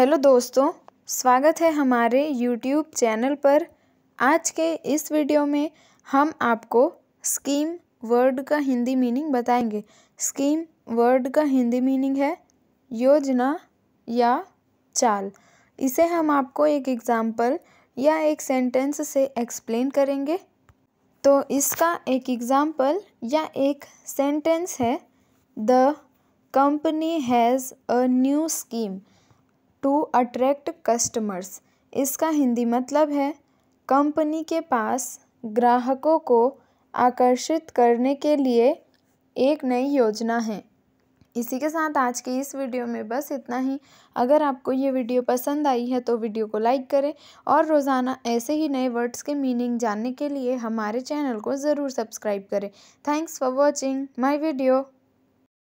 hello दोस्तों स्वागत है हमारे यूट्यूब चैनल पर आज के इस वीडियो में हम आपको स्कीम वर्ड का हिंदी मीनिंग बताएंगे स्कीम वर्ड का हिंदी मीनिंग है योजना या चाल इसे हम आपको एक एग्ज़ाम्पल या एक सेंटेंस से एक्सप्लेन करेंगे तो इसका एक एग्ज़ाम्पल या एक सेंटेंस है the company has a new scheme to attract customers इसका हिंदी मतलब है कंपनी के पास ग्राहकों को आकर्षित करने के लिए एक नई योजना है इसी के साथ आज के इस वीडियो में बस इतना ही अगर आपको ये वीडियो पसंद आई है तो वीडियो को लाइक करें और रोज़ाना ऐसे ही नए वर्ड्स के मीनिंग जानने के लिए हमारे चैनल को ज़रूर सब्सक्राइब करें thanks for watching my video